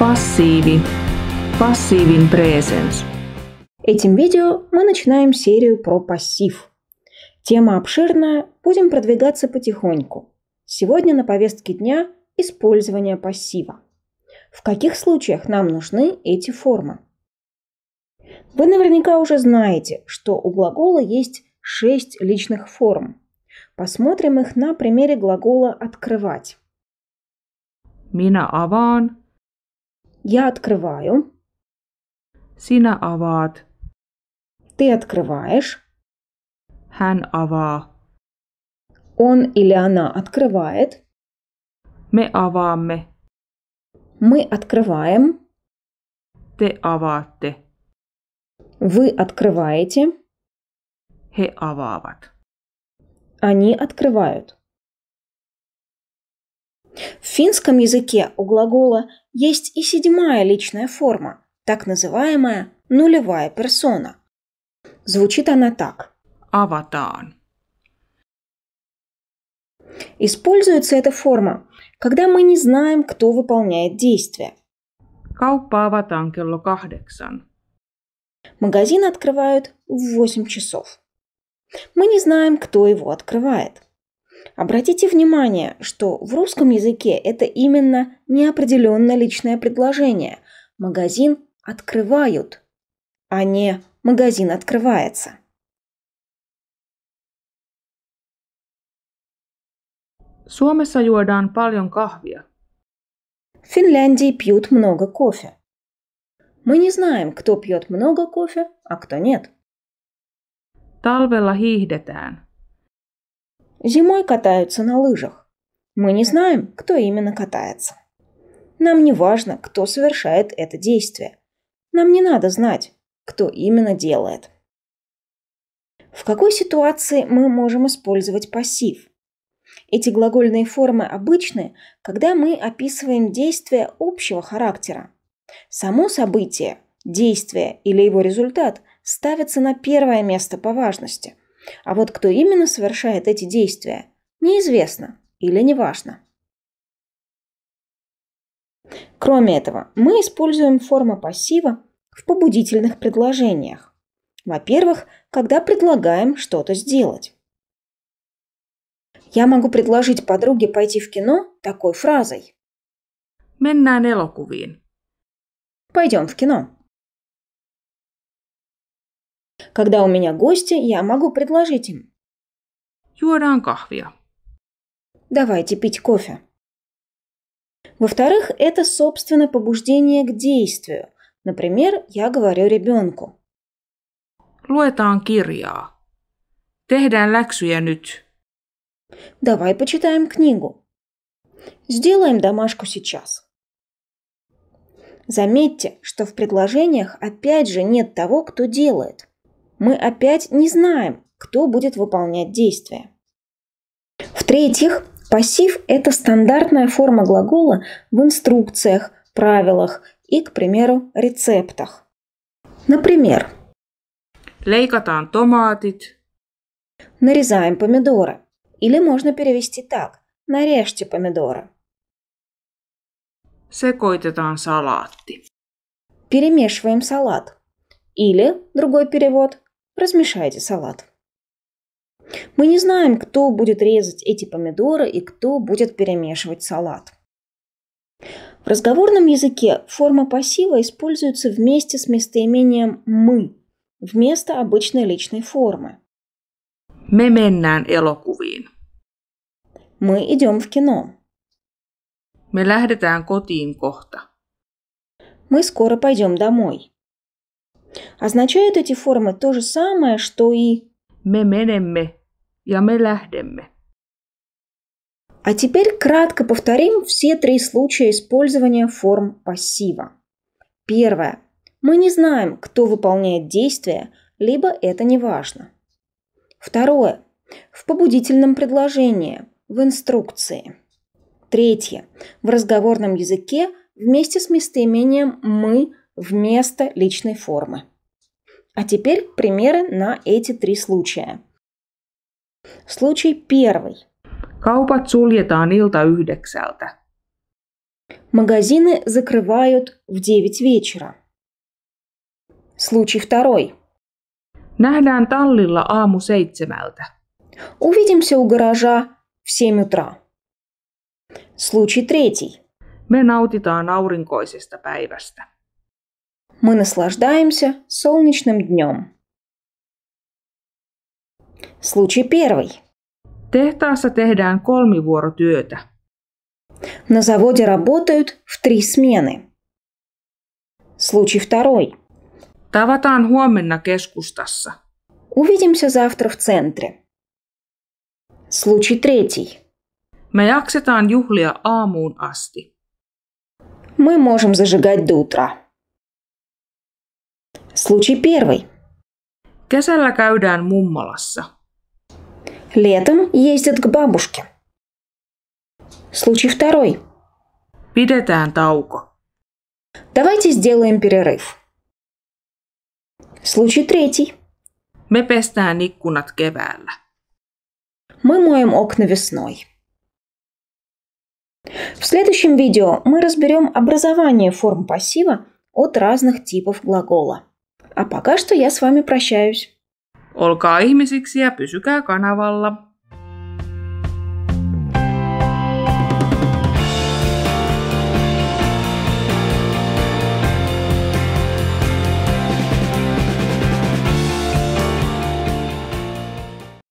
Пассиви. Пассивин presence. Этим видео мы начинаем серию про пассив. Тема обширная, будем продвигаться потихоньку. Сегодня на повестке дня использование пассива. В каких случаях нам нужны эти формы? Вы наверняка уже знаете, что у глагола есть шесть личных форм. Посмотрим их на примере глагола «открывать». Мина аван, я открываю. Сина ават. Ты открываешь. Хан ава. Он или она открывает. Me аваме. Мы открываем. Те авате. Вы открываете. Хе avaavat. Они открывают. В финском языке у глагола есть и седьмая личная форма, так называемая нулевая персона. Звучит она так. Аватар. Используется эта форма, когда мы не знаем, кто выполняет действие. Kauppa avataan kello kahdeksan. Магазин открывают в 8 часов. Мы не знаем, кто его открывает. Обратите внимание, что в русском языке это именно неопределенно личное предложение. Магазин открывают, а не магазин открывается. Suomessa juodaan paljon kahvia. В Финляндии пьют много кофе. Мы не знаем, кто пьет много кофе, а кто нет. Talvella hiihdetään. Зимой катаются на лыжах. Мы не знаем, кто именно катается. Нам не важно, кто совершает это действие. Нам не надо знать, кто именно делает. В какой ситуации мы можем использовать пассив? Эти глагольные формы обычны, когда мы описываем действия общего характера. Само событие, действие или его результат ставятся на первое место по важности. А вот кто именно совершает эти действия, неизвестно или неважно. Кроме этого, мы используем форму пассива в побудительных предложениях. Во-первых, когда предлагаем что-то сделать. Я могу предложить подруге пойти в кино такой фразой. Mennään elokuviin. Пойдем в кино. Когда у меня гости, я могу предложить им. Juodaan kahvia. Давайте пить кофе. Во-вторых, это, собственно, побуждение к действию. Например, я говорю ребенку. Luetaan kirjaa. Tehdään лексуя nyt. Давай почитаем книгу. Сделаем домашку сейчас. Заметьте, что в предложениях опять же нет того, кто делает мы опять не знаем, кто будет выполнять действие. В-третьих, пассив – это стандартная форма глагола в инструкциях, правилах и, к примеру, рецептах. Например, Лейкатан томатит. Нарезаем помидоры. Или можно перевести так. Нарежьте помидоры. Секойтетан салатти. Перемешиваем салат. Или, другой перевод, Размешайте салат. Мы не знаем, кто будет резать эти помидоры и кто будет перемешивать салат. В разговорном языке форма пассива используется вместе с местоимением «мы» вместо обычной личной формы. Me mennään elokuviin. Мы идем в кино. Me lähdetään kotiin kohta. Мы скоро пойдем домой. Означают эти формы то же самое, что и мы, menemme» ja «me lähdemme». А теперь кратко повторим все три случая использования форм пассива. Первое. Мы не знаем, кто выполняет действие, либо это не важно. Второе. В побудительном предложении, в инструкции. Третье. В разговорном языке вместе с местоимением «мы» вместо личной формы. А теперь примеры на эти три случая. Случай первый. Kaupat suljetaan ilta yhdeksältä. Магазины закрывают в 9 вечера. Случай второй. Nähdään tallilla aamu seitsemältä. Увидимся у гаража в 7 утра. Случай третий. Me nautitaan aurinkoisesta päivästä мы наслаждаемся солнечным днем. Случай первый. Техтаassa tehdään kolmivuorotyötä. На заводе работают в три смены. Случай второй. Tavataan huomenna keskustassa. Увидимся завтра в центре. Случай третий. Me jaksetaan juhlia aamuun asti. Мы можем зажигать до утра. Случай первый. Kesällä käydään mummolassa. Летом ездят к бабушке. Случай второй. Pidetään tauko. Давайте сделаем перерыв. Случай третий. Me pestään ikkunat keväällä. Мы моем окна весной. В следующем видео мы разберем образование форм пассива от разных типов глагола. А пока что я с вами прощаюсь. Olkaa ihmisiksi ja pysykää kanavalla.